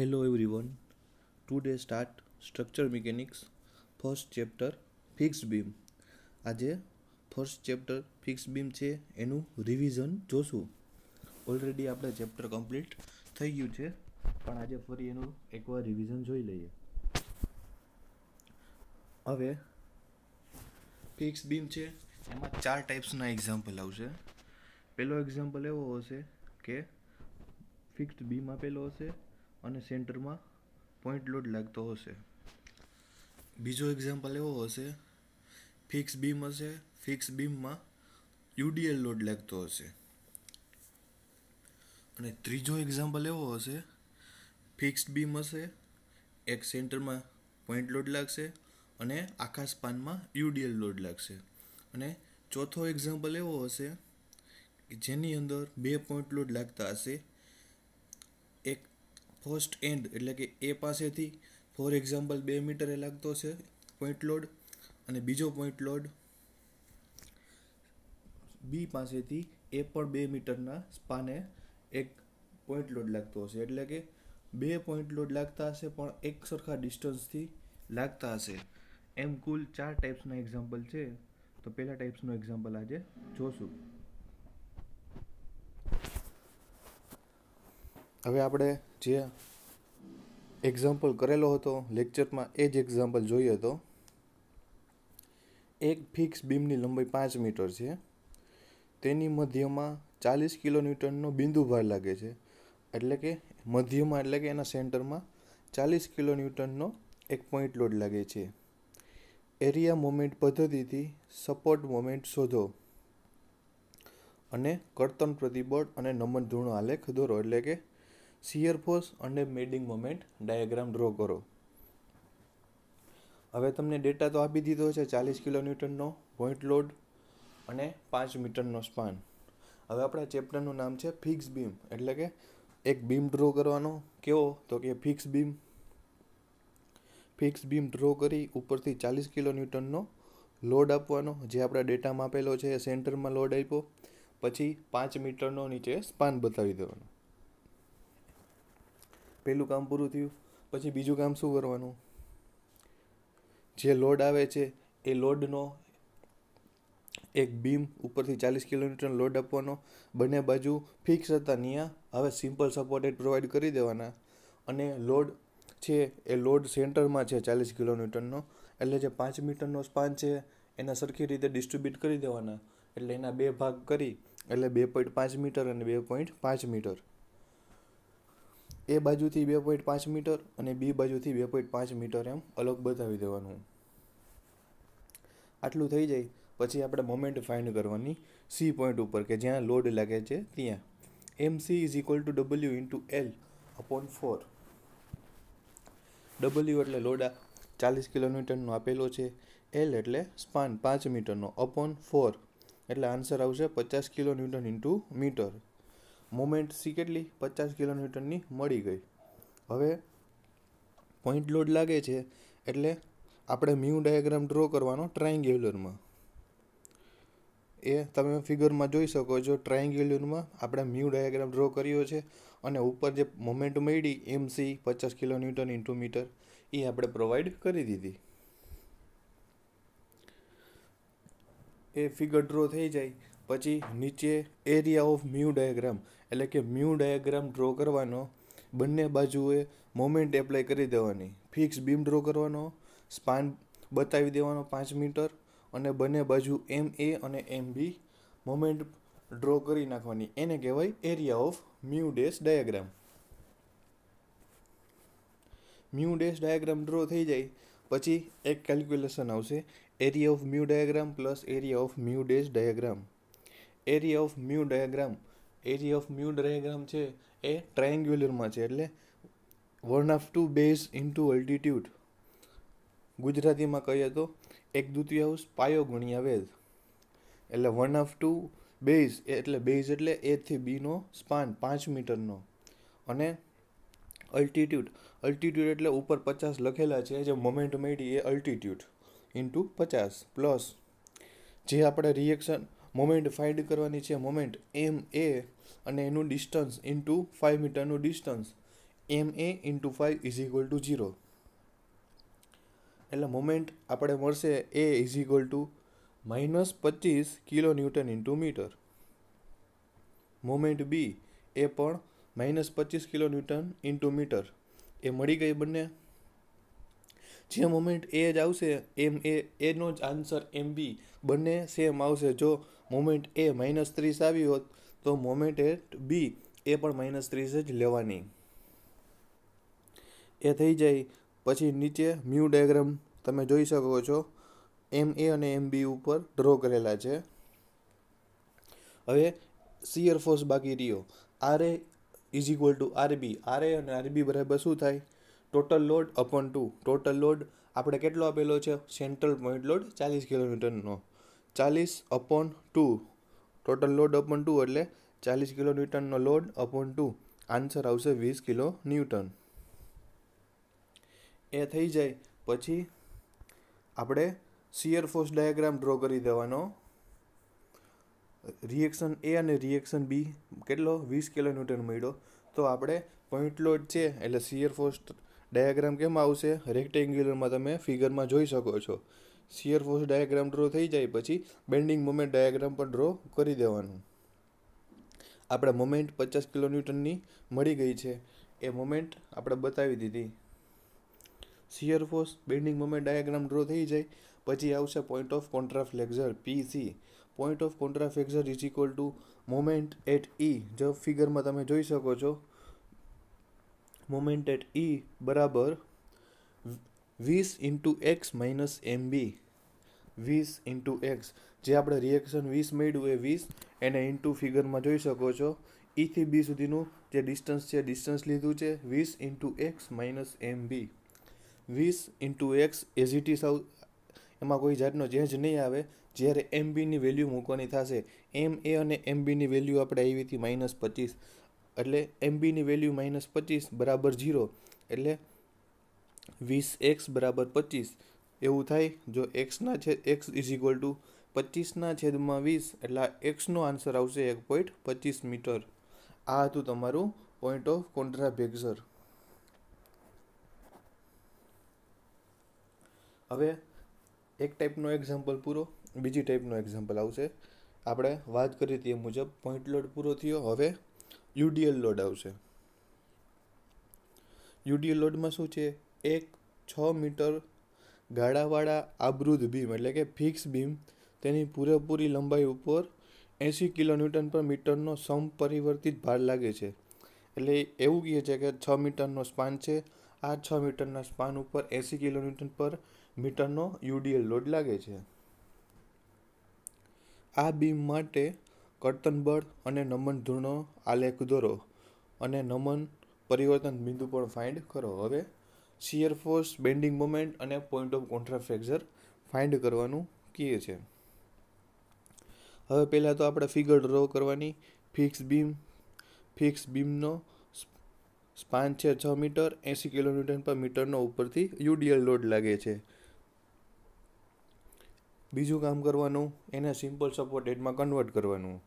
hello everyone today start structure mechanics first chapter fix beam આજે first chapter fix beam છે એનું revision જોશું already આપણે chapter complete થઈ ગયું છે પણ આજે ફરી એનું એકવાર રિવિઝન જોઈ લઈએ હવે ફિક્સ બીમ છે એમાં ચાર ટાઈપ્સના એક્ઝામ્પલ આવશે પહેલો એક્ઝામ્પલ એવો હશે કે ફિક્સ બીમ આપેલો હશે અને સેન્ટરમાં પોઈન્ટ લોડ લાગતો હશે બીજો એક્ઝામ્પલ એવો હશે ફિક્સ બીમ હશે ફિક્સ બીમમાં યુડીએલ લોડ લાગતો હશે અને ત્રીજો એક્ઝામ્પલ એવો હશે ફિક્સ બીમ હશે એક સેન્ટરમાં પોઈન્ટ લોડ લાગશે અને આખા સ્પાનમાં યુડીએલ લોડ લાગશે અને ચોથો એક્ઝામ્પલ એવો હશે કે જેની અંદર બે પોઈન્ટ લોડ લાગતા હશે ફર્સ્ટ એન્ડ એટલે કે એ પાસેથી ફોર એક્ઝામ્પલ બે મીટરે લાગતો છે પોઈન્ટ લોડ અને બીજો પોઈન્ટ લોડ બી પાસેથી એ પણ બે મીટરના સ્પાને એક પોઈન્ટ લોડ લાગતો હશે એટલે કે બે પોઈન્ટ લોડ લાગતા હશે પણ એક સરખા ડિસ્ટન્સથી લાગતા હશે એમ કુલ ચાર ટાઈપ્સના એક્ઝામ્પલ છે તો પહેલા ટાઈપ્સનો એક્ઝામ્પલ આજે જોશું હવે આપણે જે એક્ઝામ્પલ કરેલો હતો લેક્ચરમાં એ જ એક્ઝામ્પલ જોઈએ હતો એક ફિક્સ બીમની લંબાઈ પાંચ મીટર છે તેની મધ્યમાં ચાલીસ કિલો બિંદુ ભાર લાગે છે એટલે કે મધ્યમાં એટલે કે એના સેન્ટરમાં ચાલીસ કિલો એક પોઈન્ટ લોડ લાગે છે એરિયા મોમેન્ટ પદ્ધતિથી સપોર્ટ મોમેન્ટ શોધો અને કર્તન પ્રતિબળ અને નમન ધૂણ આલેખ દોરો એટલે કે શિયર ફોર્સ અને મેડિંગ મોમેન્ટ ડાયાગ્રામ ડ્રો કરો હવે તમને ડેટા તો આપી દીધો છે ચાલીસ કિલો ન્યૂટનનો પોઈન્ટ લોડ અને પાંચ મીટરનો સ્પાન હવે આપણા ચેપ્ટરનું નામ છે ફિક્સ બીમ એટલે કે એક બીમ ડ્રો કરવાનો કેવો તો કે fix beam fix beam draw કરી ઉપરથી ચાલીસ કિલો ન્યૂટનનો લોડ આપવાનો જે આપણા ડેટામાં આપેલો છે એ સેન્ટરમાં લોડ આપ્યો પછી પાંચ મીટરનો નીચે સ્પાન બતાવી દેવાનો પહેલું કામ પૂરું થયું પછી બીજું કામ શું કરવાનું જે લોડ આવે છે એ લોડનો એક બીમ ઉપરથી ચાલીસ કિલોમીટર લોડ આપવાનો બંને બાજુ ફિક્સ હતા નિયા હવે સિમ્પલ સપોર્ટેડ પ્રોવાઈડ કરી દેવાના અને લોડ છે એ લોડ સેન્ટરમાં છે ચાલીસ કિલોમીટરનો એટલે જે પાંચ મીટરનો સ્પાન છે એના સરખી રીતે ડિસ્ટ્રીબ્યુટ કરી દેવાના એટલે એના બે ભાગ કરી એટલે બે પોઈન્ટ પાંચ મીટર અને બે પોઈન્ટ પાંચ મીટર એ બાજુથી બે પોઈન્ટ પાંચ મીટર અને બી બાજુથી બે પોઈન્ટ પાંચ મીટર એમ અલગ બતાવી દેવાનું આટલું થઈ જાય પછી આપણે મોમેન્ટ ફાઇન્ડ કરવાની સી પોઈન્ટ ઉપર કે જ્યાં લોડ લાગે છે ત્યાં M C is equal to W into L upon four W એટલે લોડા ચાલીસ કિલોમીટરનો આપેલો છે એલ એટલે સ્પાન પાંચ મીટરનો અપોન ફોર એટલે આન્સર આવશે પચાસ kilonewton into metre moment C કેટલી પચાસ કિલોમીટરની મળી ગઈ હવે પોઈન્ટ લોડ લાગે છે એટલે આપણે મ્યુ ડાયાગ્રામ ડ્રો કરવાનો ટ્રાયંગ્યુલરમાં એ તમે ફિગરમાં જોઈ શકો છો ટ્રાયંગ્યુલરમાં આપણે મ્યુ ડાયાગ્રામ ડ્રો કર્યો છે અને ઉપર જે મોમેન્ટ મળી એમ સી પચાસ કિલોન્યુટન ઇન્ટુ મીટર એ આપણે પ્રોવાઈડ કરી દીધી એ ફિગર ડ્રો થઈ જાય પછી નીચે એરિયા ઓફ મ્યુ ડાયાગ્રામ એટલે કે મ્યુ ડાયાગ્રામ ડ્રો કરવાનો બંને બાજુએ મોમેન્ટ એપ્લાય કરી દેવાની ફિક્સ બીમ ડ્રો કરવાનો સ્પાન બતાવી દેવાનો પાંચ મીટર અને બંને બાજુ એમ એ અને એમ બી મોમેન્ટ ડ્રો કરી નાખવાની એને કહેવાય area of mu dash diagram mu dash diagram draw થઈ જાય પછી એક કેલ્ક્યુલેશન આવશે area of mu diagram plus area of mu dash diagram area of mu diagram area of mu diagram છે એ ટ્રાયેંગ્યુલરમાં છે એટલે one of two base into altitude ગુજરાતીમાં કહીએ તો એક દ્વિતીયાંશ પાયો ગુણ્યા વેદ એટલે વન હાફ ટુ બેઝ એટલે બેઝ એટલે એથી બીનો સ્પાન પાંચ મીટરનો અને અલ્ટિટ્યૂડ અલ્ટિટ્યૂડ એટલે ઉપર પચાસ લખેલા છે જે મોમેન્ટ મળી એ અલ્ટિટ્યૂડ ઇન્ટુ પચાસ પ્લસ જે આપણે રિએક્શન મોમેન્ટ ફાઇન્ડ કરવાની છે મોમેન્ટ એમ એ અને એનું ડિસ્ટન્સ ઇન્ટુ ફાઇવ મીટરનું distance M A into five is equal to zero એટલે મોમેન્ટ આપણે મળશે એ ઇઝ ઇક્વલ ટુ માઇનસ પચીસ kilo newton into metre moment B એ પણ માઇનસ પચીસ કિલો ન્યૂટન ઇન્ટુ મીટર એ મળી ગઈ બંને જે મોમેન્ટ એ જ આવશે એમ એ એનો જ આન્સર એમ બી બંને સેમ આવશે જો મોમેન્ટ એ માઇનસ ત્રીસ આવી હોત તો મોમેન્ટ એટ બી એ પણ માઇનસ ત્રીસ જ લેવાની એ થઈ જાય પછી નીચે મ્યુ ડાયાગ્રામ તમે જોઈ શકો છો એમ એ અને એમ બી ઉપર ડ્રો કરેલા છે હવે શિયર ફોર્સ બાકી રહ્યો R A is equal to R B R A અને આરબી બરાબર શું થાય total load upon two total load આપણે કેટલો આપેલો છે સેન્ટ્રલ પોઈન્ટ લોડ ચાલીસ કિલોમીટરનો ચાલીસ upon two total load upon two એટલે ચાલીસ kilo load upon two answer આવશે વીસ કિલો ન્યૂટન એ થઈ જાય પછી આપણે શિયર ફોર્સ ડાયાગ્રામ ડ્રો કરી દેવાનો રિએક્શન એ અને રિએક્શન બી કેટલો વીસ કિલો મળ્યો તો આપણે પોઈન્ટ લોડ છે એટલે શિયર ફોર્સ ડાયાગ્રામ કેમ આવશે રેક્ટેન્ગ્યુલરમાં તમે ફિગરમાં જોઈ શકો છો શિયર ફોર્સ ડાયાગ્રામ ડ્રો થઈ જાય પછી બેન્ડિંગ મોમેન્ટ ડાયાગ્રામ પણ ડ્રો કરી દેવાનું આપણે મોમેન્ટ પચાસ કિલો મળી ગઈ છે એ મોમેન્ટ આપણે બતાવી દીધી shear force bending moment diagram draw થઈ જાય પછી આવશે point of contraflexure PC point of contraflexure is equal to moment at E જો ફિગરમાં તમે જોઈ શકો છો મોમેન્ટ એટ ઈ બરાબર વીસ into X minus M B વીસ ઇન્ટુ એક્સ જે આપણે રિએક્શન વીસ મળ્યું એ વીસ એને ઇન્ટુ ફિગરમાં જોઈ શકો છો ઈથી e બી સુધીનું જે ડિસ્ટન્સ છે ડિસ્ટન્સ લીધું છે વીસ into X minus M B વીસ ઇન્ટુ એક્સ એઝીટી સાઉ એમાં કોઈ જાતનો ચેન્જ નહીં આવે જ્યારે એમ બીની વેલ્યુ મૂકવાની થશે એમ એ અને એમ બીની વેલ્યુ આપણે આવી હતી માઇનસ પચીસ એટલે એમબીની વેલ્યુ માઇનસ પચીસ બરાબર ઝીરો એટલે વીસ એક્સ બરાબર પચીસ એવું થાય જો એક્સના છેદ એક્સ ઇઝ ઇક્વલ ટુ પચીસના છેદમાં વીસ એટલે એક્સનો આન્સર આવશે એક પોઈન્ટ પચીસ મીટર આ હતું તમારું પોઈન્ટ ઓફ કોન્ટ્રાભેક્સર હવે એક ટાઈપનો એક્ઝામ્પલ પૂરો બીજી ટાઈપનો એક્ઝામ્પલ આવશે આપણે વાત કરી એ મુજબ પોઈન્ટ લોડ પૂરો થયો હવે યુડીએલ લોડ આવશે યુડીએલ લોડમાં શું છે એક છ મીટર ગાળાવાળા આબૃદ બીમ એટલે કે ફિક્સ બીમ તેની પૂરેપૂરી લંબાઈ ઉપર એંસી કિલોન્યુટન પર મીટરનો સમપરિવર્તિત ભાર લાગે છે એટલે એવું કહે છે કે છ મીટરનો સ્પાન છે આ છ મીટરના સ્પાન ઉપર એંસી કિલોન્યુટન પર મીટરનો યુડીએલ લોડ લાગે છે આ બીમ માટે કર્તનબળ અને નમન ધૂણનો આલેખ દોરો અને નમન પરિવર્તન બિંદુ પણ ફાઇન્ડ કરો હવે શિયર ફોર્સ બેન્ડિંગ મોમેન્ટ અને પોઈન્ટ ઓફ કોન્ટ્રાફ્રેક્ચર ફાઇન્ડ કરવાનું કહે છે હવે પહેલાં તો આપણે ફિગર ડ્રો કરવાની ફિક્સ બીમ ફિક્સ બીમનો સ્પાન છે છ મીટર એંસી કિલોમીટર પર મીટરનો ઉપરથી યુડીએલ લોડ લાગે છે બીજું કામ કરવાનું એને સિમ્પલ સપોર્ટેડમાં કન્વર્ટ કરવાનું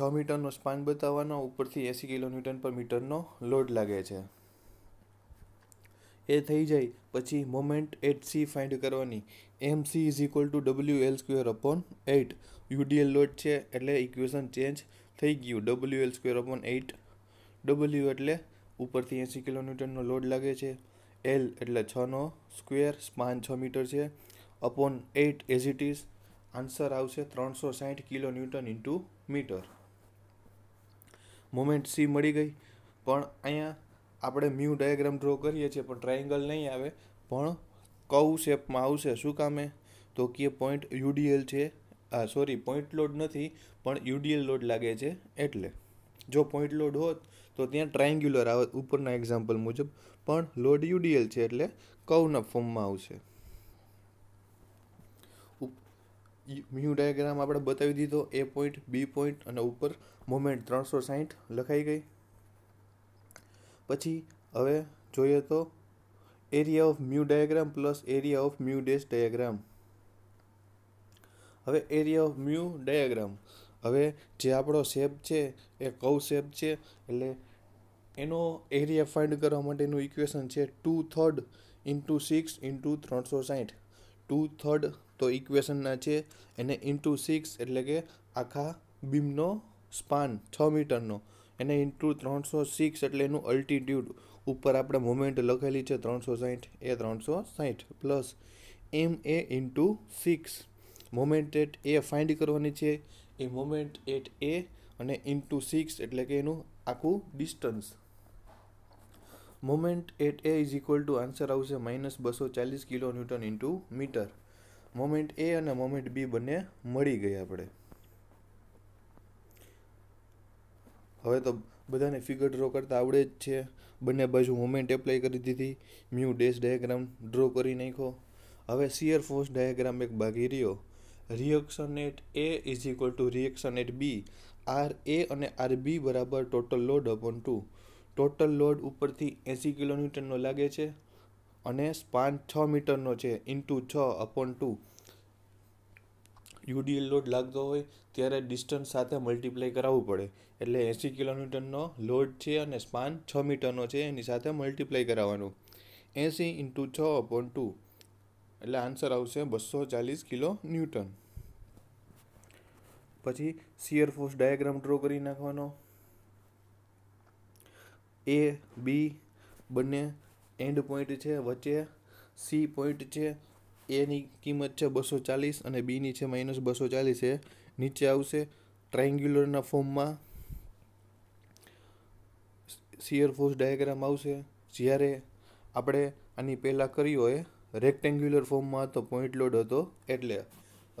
છ મીટરનો સ્પાન બતાવવાનો ઉપરથી એંસી કિલોન્યુટન પર મીટરનો લોડ લાગે છે એ થઈ જાય પછી મોમેન્ટ એટ સી ફાઇન્ડ કરવાની M C is equal to W L square upon eight UDL load છે એટલે ઇક્વેશન ચેન્જ થઈ ગયું W L square upon eight W એટલે ઉપરથી એંસી કિલોમીટરનો લોડ લાગે છે એલ એટલે છનો સ્ક્વેર સ્પાન છ મીટર છે upon eight as it is answer આવશે ત્રણસો સાઠ kilo newton into metre moment C મળી ગઈ પણ અહીંયા આપણે મ્યુ ડાયાગ્રામ ડ્રો કરીએ છીએ પણ ટ્રાયંગલ નહીં આવે પણ કઉ શેપમાં આવશે શું કામે તો કે પોઈન્ટ યુડીએલ છે આ સોરી પોઈન્ટ લોડ નથી પણ યુડીએલ લોડ લાગે છે એટલે જો પોઈન્ટ લોડ હોત તો ત્યાં ટ્રાયંગ્યુલર આવે ઉપરના એક્ઝામ્પલ મુજબ પણ લોડ યુડીએલ છે એટલે કઉના ફોર્મમાં આવશે મ્યુ ડાયાગ્રામ આપણે બતાવી દીધો એ પોઈન્ટ બી પોઈન્ટ અને ઉપર મોમેન્ટ ત્રણસો સાહીઠ લખાઈ ગઈ પછી હવે જોઈએ તો area of mu diagram plus area of mu dash diagram હવે એરિયા ઓફ મ્યુ ડાયાગ્રામ હવે જે આપણો શેપ છે એ કવ શેપ છે એટલે એનો એરિયા ફાઇન્ડ કરવા માટેનું ઇક્વેશન છે two third into six into ત્રણસો સાહીઠ ટુ થર્ડ તો ઇક્વેશનના છે એને ઇન્ટુ સિક્સ એટલે કે આખા બીમનો સ્પાન છ મીટરનો એને ઇન્ટુ ત્રણસો સિક્સ એટલે એનું અલ્ટિટ્યૂડ ઉપર આપણે મોમેન્ટ લખેલી છે ત્રણસો સાહીઠ એ ત્રણસો સાહીઠ plus M A into six moment at A find કરવાની છે એ મોમેન્ટ એટ એ અને ઇન્ટુ સિક્સ એટલે કે એનું આખું distance moment at A is equal to answer આવશે માઇનસ બસો ચાલીસ kilo newton into metre moment A અને મોમેન્ટ બી બંને મળી ગઈ આપણે હવે તો બધાને ફિગર ડ્રો કરતા આવડે જ છે બંને બાજુ મોમેન્ટ એપ્લાય કરી દીધી મ્યુ ડેશ ડાયાગ્રામ ડ્રો કરી નાખ્યો હવે સીયર ફોર્સ ડાયાગ્રામ એક બાકી રહ્યો reaction at A is equal to reaction at B R A અને આર બી બરાબર total load upon two total load ઉપરથી એંસી કિલોન્યુટનનો લાગે છે અને સ્પાન છ મીટરનો છે ઇન્ટુ છ અપોન ટુ યુડીએલ લોડ લાગતો હોય ત્યારે ડિસ્ટન્સ સાથે મલ્ટીપ્લાય કરાવવું પડે એટલે એંસી કિલોમીટરનો લોડ છે અને સ્પાન છ મીટરનો છે એની સાથે મલ્ટીપ્લાય કરાવવાનું એંસી ઇન્ટુ છ અપોન ટુ એટલે આન્સર આવશે બસો ચાલીસ કિલો ન્યૂટન પછી સિયર ફોર્સ ડાયાગ્રામ ડ્રો કરી નાખવાનો એ બી બંને એન્ડ પોઈન્ટ છે વચ્ચે સી પોઈન્ટ છે એની કિંમત છે બસો ચાલીસ અને બીની છે માઇનસ બસો ચાલીસ એ નીચે આવશે ટ્રાયંગ્યુલરના ફોર્મમાં શિયર ફોર્સ ડાયાગ્રામ આવશે જ્યારે આપણે આની પહેલાં કર્યો હોય રેક્ટેન્ગ્યુલર ફોર્મમાં હતો પોઈન્ટ લોડ હતો એટલે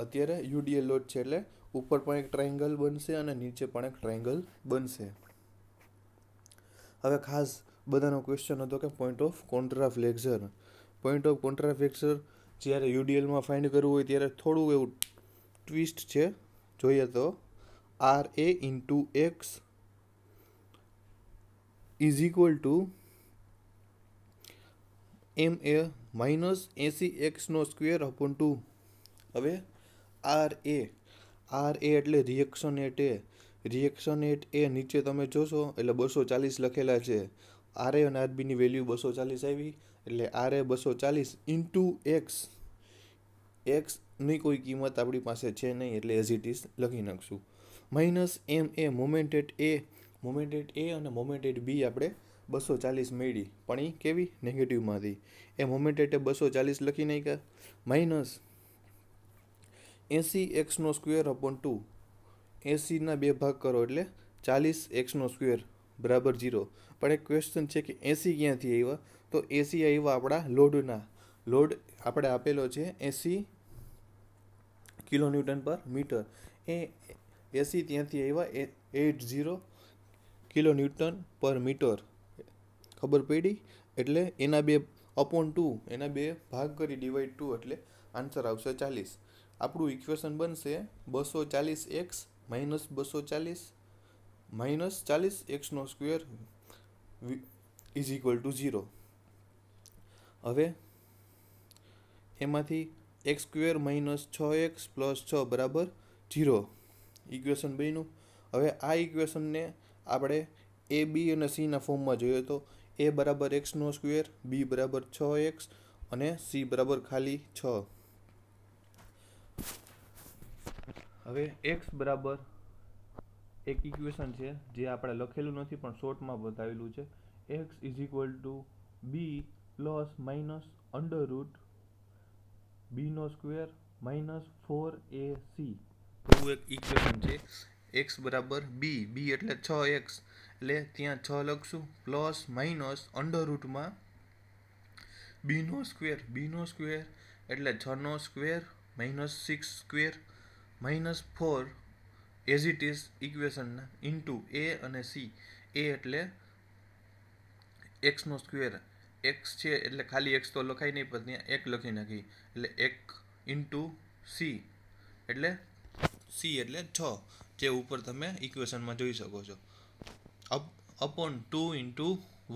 અત્યારે યુડીએલ લોડ છે એટલે ઉપર પણ એક ટ્રાયંગલ બનશે અને નીચે પણ એક ટ્રાયંગલ બનશે હવે ખાસ બધાનો ક્વેશ્ચન હતો કે point of contraflexure point of contraflexure જ્યારે યુડીએલમાં ફાઇન્ડ કરવું હોય ત્યારે થોડું એવું ટ્વિસ્ટ છે જોઈએ તો R A into X is equal to M A minus એંસી એક્સનો સ્ક્વેર અપોન ટુ હવે આર એ આર એ એટલે reaction at A reaction at A નીચે તમે જોશો એટલે બસો ચાલીસ લખેલા છે આર એ અને આરબીની વેલ્યુ બસો ચાલીસ આવી એટલે આર એ બસો ચાલીસ ઇન્ટુ એક્સ એક્સની કોઈ કિંમત આપણી પાસે છે નહીં એટલે એઝ ઇટ ઇઝ લખી નાખશું minus M A moment at A moment at A અને મોમેન્ટ એટ બી આપણે બસો ચાલીસ મેળી પણ એ કેવી નેગેટિવમાંથી એ મોમેન્ટ એ બસો ચાલીસ લખી નાખ્યા માઇનસ એંસી એક્સનો સ્ક્વેર અપોન ટુ એસીના બે ભાગ કરો એટલે ચાલીસ એક્સનો સ્ક્વેર બરાબર જીરો પણ એક ક્વેશ્ચન છે કે એંસી ક્યાંથી આવ્યા તો એસી આવ્યા આપણા લોડના લોડ આપણે આપેલો છે એસી કિલો ન્યૂટન પર મીટર એ એસી ત્યાંથી આવ્યા એટ ઝીરો ન્યૂટન પર મીટર ખબર પડી એટલે એના બે અપોન ટુ એના બે ભાગ કરી ડિવાઈડ ટુ એટલે આન્સર આવશે ચાલીસ આપણું ઇક્વેશન બનશે બસો ચાલીસ એક્સ માઇનસ બસો ચાલીસ માઇનસ ચાલીસ એક્સનો square is equal to zero હવે એમાંથી એક્સ સ્ક્વેર માઇનસ છ એક્સ પ્લસ છ બરાબર ઝીરો ઇક્વેશન બન્યું હવે આ ઇક્વેશનને આપણે એ બી અને સીના ફોર્મમાં જોઈએ તો એ બરાબર એક્સનો સ્ક્વેર બી બરાબર છ એક્સ અને સી બરાબર ખાલી છ હવે એક્સ બરાબર એક ઇક્વેશન છે જે આપણે લખેલું નથી પણ શોર્ટમાં બતાવેલું છે X is equal to B plus minus under root બીનો square minus four A C એવું એક ઇક્વેશન છે એક્સ બરાબર બી બી એટલે છ એક્સ એટલે ત્યાં છ લખશું પ્લસ માઇનસ અંડર રૂટમાં બીનો સ્ક્વેર બીનો સ્ક્વેર એટલે છનો square minus six square minus four as it is ઇક્વેશનના ઇન્ટુ એ અને સી એ એટલે એક્સનો સ્ક્વેર એક્સ છે એટલે ખાલી એક્સ તો લખાઈ નહીં પણ ત્યાં એક લખી નાખી એટલે એક ઇન્ટુ સી એટલે સી એટલે છ જે ઉપર તમે ઇક્વેશનમાં જોઈ શકો છો up upon two into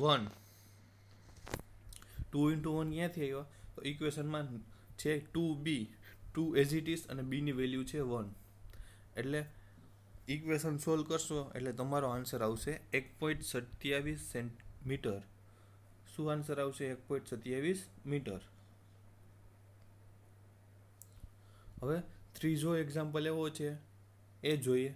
one two into one ક્યાંથી આવ્યો તો ઇક્વેશનમાં છે two B two as it is અને બીની વેલ્યુ છે વન એટલે ઇક્વેશન સોલ્વ કરશો એટલે તમારો આન્સર આવશે એક પોઈન્ટ સત્યાવીસ સેન્ટીમીટર શું આન્સર આવશે એક પોઈન્ટ સત્યાવીસ મીટર હવે ત્રીજો એક્ઝામ્પલ એવો છે એ જોઈએ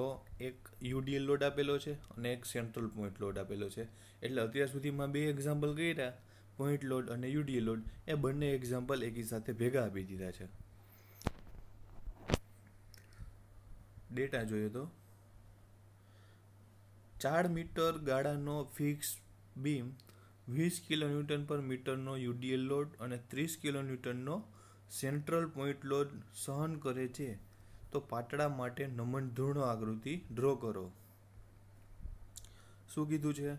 તો એક યુડીએલ લોડ આપેલો છે અને એક સેન્ટ્રલ પોઈન્ટ લોડ આપેલો છે એટલે અત્યાર સુધીમાં બે એક્ઝામ્પલ કર્યા પોઇન્ટ લોડ અને યુડીએ લોડ એ બંને એક્ઝામ્પલ એકી સાથે ભેગા આપી દીધા છે ડેટા જોઈએ તો ચાર મીટર ગાળાનો ફિક્સ બીમ વીસ કિલોન્યૂટન પર મીટરનો યુડીએલ લોડ અને ત્રીસ કિલોન્યૂટનનો સેન્ટ્રલ પોઇન્ટ લોડ સહન કરે છે તો પાટડા માટે નમન ધૂર્ણ આકૃતિ ડ્રો કરો શું કીધું છે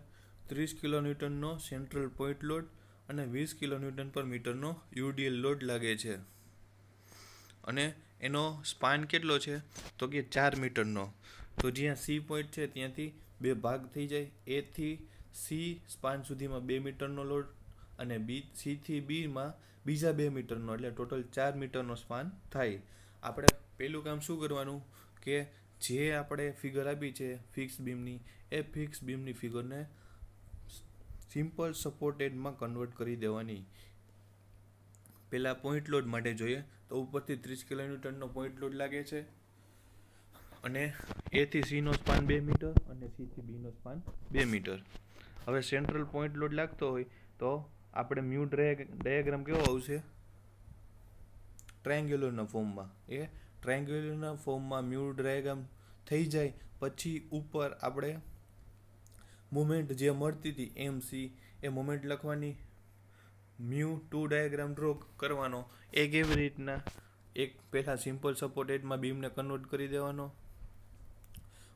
ત્રીસ કિલોન્યૂટનનો સેન્ટ્રલ પોઈન્ટ લોડ અને વીસ કિલોન્યુટન પર મીટરનો યુડીએલ લોડ લાગે છે અને એનો સ્પાન કેટલો છે તો કે ચાર મીટરનો તો જ્યાં સી પોઈન્ટ છે ત્યાંથી બે ભાગ થઈ જાય એથી સી સ્પાન સુધીમાં બે મીટરનો લોડ અને બી સીથી બીમાં બીજા બે મીટરનો એટલે ટોટલ ચાર મીટરનો સ્પાન થાય આપણે પહેલું કામ શું કરવાનું કે જે આપણે ફિગર આપી છે ફિક્સ બીમની એ ફિક્સ બીમની ફિગરને સિમ્પલ સપોર્ટેડમાં કન્વર્ટ કરી દેવાની પહેલાં પોઈન્ટ લોડ માટે જોઈએ તો ઉપરથી ત્રીસ કિલોમીટરનો પોઈન્ટ લોડ લાગે છે અને એથી સીનો સ્પાન બે મીટર અને સીથી બીનો સ્પાન બે મીટર હવે સેન્ટ્રલ પોઈન્ટ લોડ લાગતો હોય તો આપણે મ્યુ ડાયાગ્રામ કેવો આવશે ટ્રાયંગ્યુલરના ફોર્મમાં એ ટ્રાયંગ્યુલરના ફોર્મમાં મ્યુ ડાયાગ્રામ થઈ જાય પછી ઉપર આપણે મુમેન્ટ જે મળતી હતી એમ સી એ મુમેન્ટ લખવાની મ્યુ ટુ ડાયાગ્રામ ડ્રો કરવાનો એ કેવી રીતના એક પહેલાં સિમ્પલ સપોર્ટેડમાં બીમને કન્વર્ટ કરી દેવાનો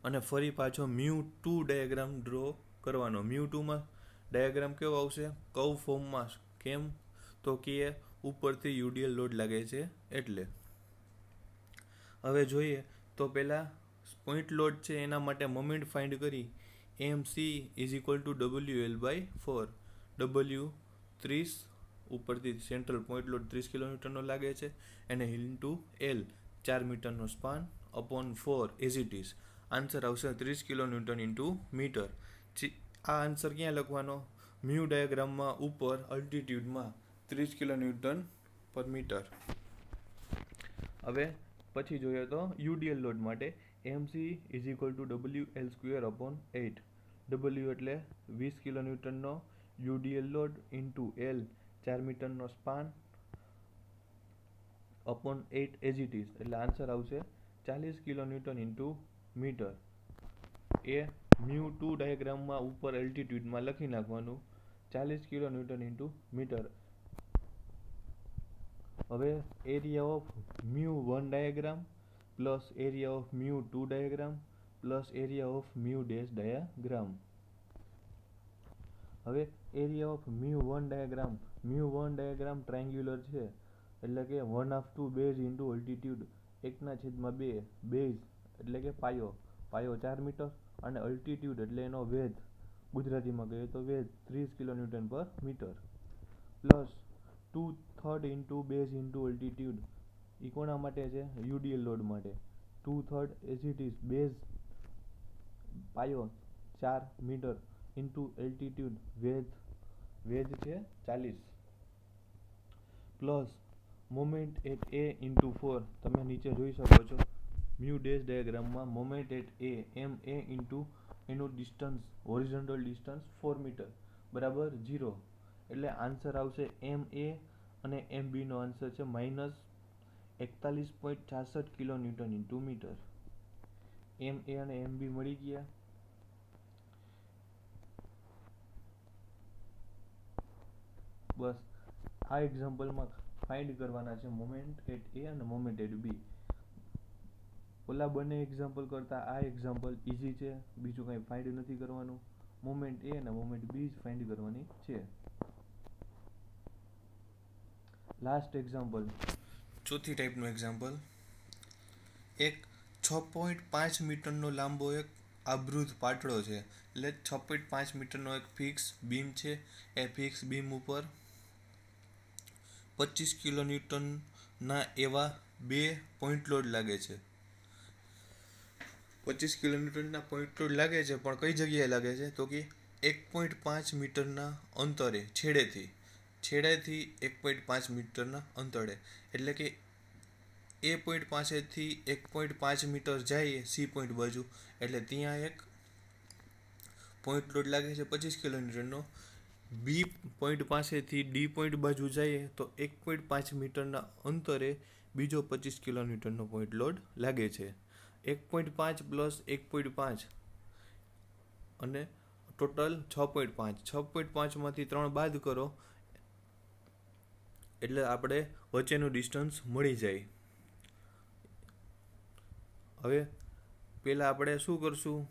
અને ફરી પાછો મ્યુ ટુ ડાયાગ્રામ ડ્રો કરવાનો મ્યુ ટુમાં ડાયાગ્રામ કેવો આવશે કવ ફોર્મમાં કેમ તો કે ઉપરથી યુડીએલ લોડ લાગે છે એટલે હવે જોઈએ તો પહેલાં પોઈન્ટ લોડ છે એના માટે મોમેન્ટ ફાઇન્ડ કરી AMC is equal to WL by 4 W 30 ઉપરથી સેન્ટ્રલ પોઈન્ટ લોડ ત્રીસ કિલોમીટરનો લાગે છે એને હિલ ટુ એલ ચાર મીટરનો span upon four as it is answer આવશે ત્રીસ કિલોન્યુટન ઇન્ટુ મીટર આ આન્સર ક્યાં લખવાનો મ્યુ ડાયાગ્રામમાં ઉપર અલ્ટિટ્યૂડમાં ત્રીસ કિલોન્યુટન પર મીટર હવે પછી જોઈએ તો યુડીએલ લોડ માટે MC is equal to W L square upon eight W એટલે વીસ કિલોન્યુટનનો યુડીએલ લોડ ઇન્ટુ એલ ચાર મીટરનો સ્પાન અપોન એઇટ એજીટીસ એટલે આન્સર આવશે ચાલીસ કિલોન્યુટન ઇન્ટુ મીટર એ મ્યુ ટુ ડાયાગ્રામમાં ઉપર એલ્ટિટ્યૂડમાં લખી નાખવાનું ચાલીસ કિલોન્યુટન ઇન્ટુ મીટર હવે area of mu one diagram plus area of mu 2 diagram plus area of mu dash diagram હવે area of mu one diagram mu one diagram triangular છે એટલે કે one of two base into altitude એકના છેદમાં બે base એટલે કે પાયો પાયો ચાર મીટર અને અલ્ટિટ્યૂડ એટલે એનો વેધ ગુજરાતીમાં કહીએ તો વેધ ત્રીસ કિલોન્યુટન પર metre plus two third into base into altitude એ કોના માટે છે યુડીએલ લોડ માટે two third as is base પાયો ચાર મીટર ઇન્ટુ એલ્ટિટ્યૂડ વેધ વેધ છે ચાલીસ plus moment at A into four તમે નીચે જોઈ શકો છો મ્યુ ડેઝ ડાયાગ્રામમાં moment at A M A into એનું distance horizontal distance four metre બરાબર ઝીરો એટલે આન્સર આવશે એમ એ અને એમ બીનો આન્સર છે માઇનસ એકતાલીસ પોઈન્ટ છાસઠ kilo newton into metre M A અને એમ બી મળી ગયા બસ આ એક્ઝામ્પલમાં ફાઇન્ડ કરવાના છે મોમેન્ટ એટ એ અને મોમેન્ટ એટ બી ઓલા બંને એક્ઝામ્પલ કરતાં આ એક્ઝામ્પલ ઇઝી છે બીજું કંઈ ફાઇન્ડ નથી કરવાનું મોમેન્ટ એ અને મોમેન્ટ બી જ ફાઇન્ડ કરવાની છે લાસ્ટ એક્ઝામ્પલ ચોથી ટાઈપનું એક્ઝામ્પલ એક છ પોઈન્ટ પાંચ મીટરનો લાંબો એક આબૃધ પાટળો છે એટલે છ પોઈન્ટ પાંચ મીટરનો એક ફિક્સ બીમ છે એ ફિક્સ બીમ ઉપર પચીસ કિલો ન્યૂટનના એવા બે પોઈન્ટ લોડ લાગે છે પચીસ કિલો ન્યૂટનના પોઈન્ટ લોડ લાગે છે પણ કઈ જગ્યાએ લાગે છે તો કે એક પોઈન્ટ પાંચ મીટરના અંતરે છેડેથી છેડેથી એક પોઈન્ટ પાંચ મીટરના અંતરે એટલે કે એ પોઈન્ટ પાસેથી એક પોઈન્ટ પાંચ મીટર જઈએ સી પોઈન્ટ બાજુ એટલે ત્યાં એક પોઈન્ટ લોડ લાગે છે પચીસ કિલોમીટરનો બી પોઈન્ટ પાસેથી ડી પોઈન્ટ બાજુ જઈએ તો એક પોઈન્ટ પાંચ મીટરના અંતરે બીજો પચીસ કિલોમીટરનો પોઈન્ટ લોડ લાગે છે એક પોઈન્ટ પાંચ પ્લસ એક પોઈન્ટ પાંચ અને ટોટલ છ પોઈન્ટ પાંચ છ પોઈન્ટ પાંચમાંથી ત્રણ બાદ કરો એટલે આપણે વચ્ચેનું ડિસ્ટન્સ મળી જાય હવે પહેલાં આપણે શું કરશું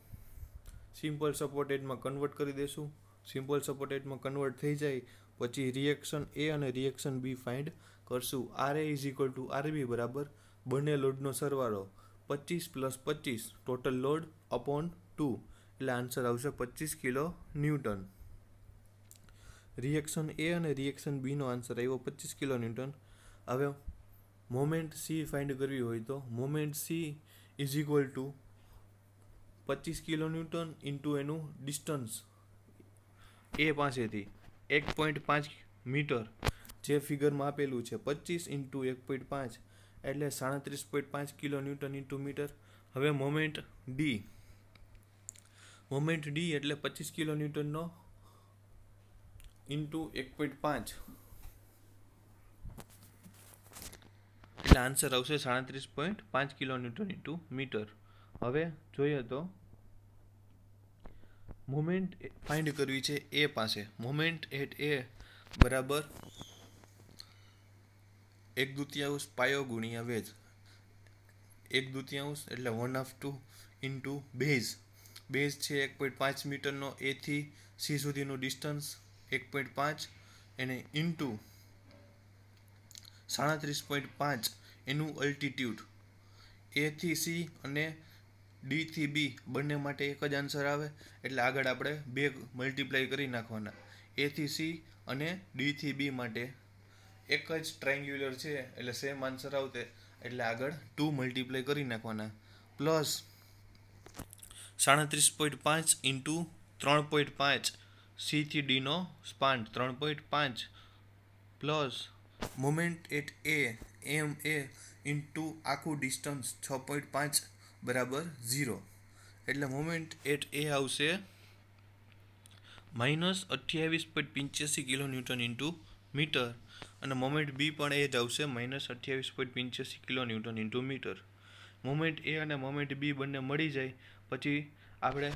સિમ્પલ સપોર્ટેડમાં કન્વર્ટ કરી દેશું સિમ્પલ સપોર્ટેડમાં કન્વર્ટ થઈ જાય પછી રિએક્શન એ અને રિએક્શન બી ફાઇન્ડ કરશું R A is equal to R B બરાબર બંને લોડનો સરવાળો પચીસ પ્લસ પચીસ ટોટલ લોડ અપોન ટુ એટલે આન્સર આવશે પચીસ કિલો ન્યૂટન રિએક્શન એ અને રિએક્શન બીનો આન્સર આવ્યો પચીસ કિલો ન્યૂટન હવે મોમેન્ટ સી ફાઇન્ડ કરવી હોય તો moment C is equal to પચીસ કિલો ન્યૂટન ઇન્ટુ એનું ડિસ્ટન્સ એ પાસેથી એક પોઈન્ટ પાંચ મીટર જે ફિગરમાં આપેલું છે પચીસ ઇન્ટુ એક પોઈન્ટ પાંચ એટલે સાડત્રીસ પોઈન્ટ પાંચ કિલો ન્યૂટન ઇન્ટુ મીટર હવે મોમેન્ટ ડી મોમેન્ટ ડી એટલે પચીસ કિલો ન્યૂટનનો ઇન્ટુ એક પોઈન્ટ પાંચ એટલે આન્સર આવશે સાડત્રીસ પોઈન્ટ પાંચ કિલો ન્યૂટન ઇન્ટુ મીટર હવે જોઈએ તો મોમેન્ટ ફાઇન્ડ કરવી છે એ પાસે મુમેન્ટ એટ એ બરાબર એક દુત્યાંશ પાયો ગુણ્યા વેજ એક દુત્યાંશ એટલે one of two into base base છે એક પોઈન્ટ પાંચ મીટરનો એથી સી સુધીનું ડિસ્ટન્સ એક પોઈન્ટ પાંચ એને ઇન્ટુ સાડત્રીસ પોઈન્ટ પાંચ એનું અલ્ટિટ્યૂડ એથી સી અને ડીથી બી બંને માટે એક જ આન્સર આવે એટલે આગળ આપણે બે મલ્ટીપ્લાય કરી નાખવાના એથી સી અને ડીથી બી માટે એક જ ટ્રાયંગ્યુલર છે એટલે સેમ આન્સર આવતે એટલે આગળ ટુ મલ્ટીપ્લાય કરી નાખવાના પ્લસ સાડત્રીસ પોઈન્ટ પાંચ ઇન્ટુ ત્રણ પોઈન્ટ પાંચ સીથી ડીનો સ્પાન ત્રણ પોઈન્ટ પાંચ plus moment at A M A into આખું ડિસ્ટન્સ છ પોઈન્ટ પાંચ બરાબર ઝીરો એટલે મોમેન્ટ એટ એ આવશે માઇનસ અઠ્યાવીસ પોઈન્ટ પંચ્યાસી કિલો ન્યૂટન ઇન્ટુ મીટર અને મોમેન્ટ બી પણ એ જ આવશે માઇનસ અઠ્યાવીસ પોઈન્ટ પંચ્યાસી kilo newton into metre moment A અને મોમેન્ટ બી બંને મળી જાય પછી આપણે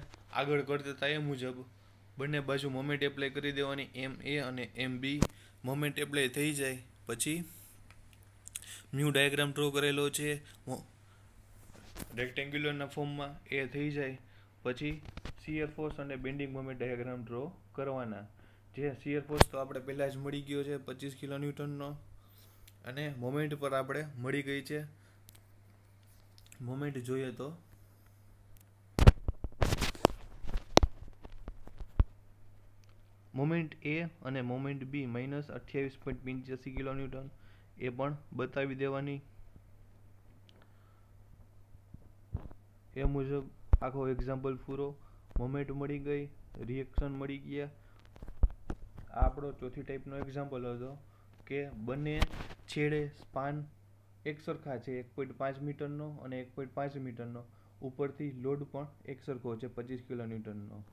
આગળ કરતા હતા એ મુજબ બંને બાજુ મોમેન્ટ એપ્લાય કરી દેવાની એમ એ અને એમ બી મોમેન્ટ એપ્લાય થઈ જાય પછી ન્યૂ ડાયાગ્રામ ડ્રો કરેલો છે રેક્ટેન્ગ્યુલરના ફોર્મમાં એ થઈ જાય પછી શિયર ફોર્સ અને બેન્ડિંગ મોમેન્ટ ડાયાગ્રામ ડ્રો કરવાના જે શિયર ફોર્સ તો આપણે પહેલાં જ મળી ગયો છે પચીસ કિલો ન્યૂટનનો અને મોમેન્ટ પર આપણે મળી ગઈ છે મોમેન્ટ જોઈએ તો મોમેન્ટ એ અને મોમેન્ટ બી માઇનસ અઠ્યાવીસ પોઈન્ટ પંચ્યાસી કિલો ન્યૂટન એ પણ બતાવી દેવાની એ મુજબ આખો એક્ઝામ્પલ પૂરો મોમેન્ટ મળી ગઈ રિએક્શન મળી ગયા આ આપણો ચોથી ટાઈપનો એક્ઝામ્પલ હતો કે બંને છેડે સ્પાન એક સરખા છે એક પોઈન્ટ પાંચ મીટરનો અને એક પોઈન્ટ પાંચ મીટરનો ઉપરથી લોડ પણ એક સરખો છે પચીસ કિલો ન્યૂટનનો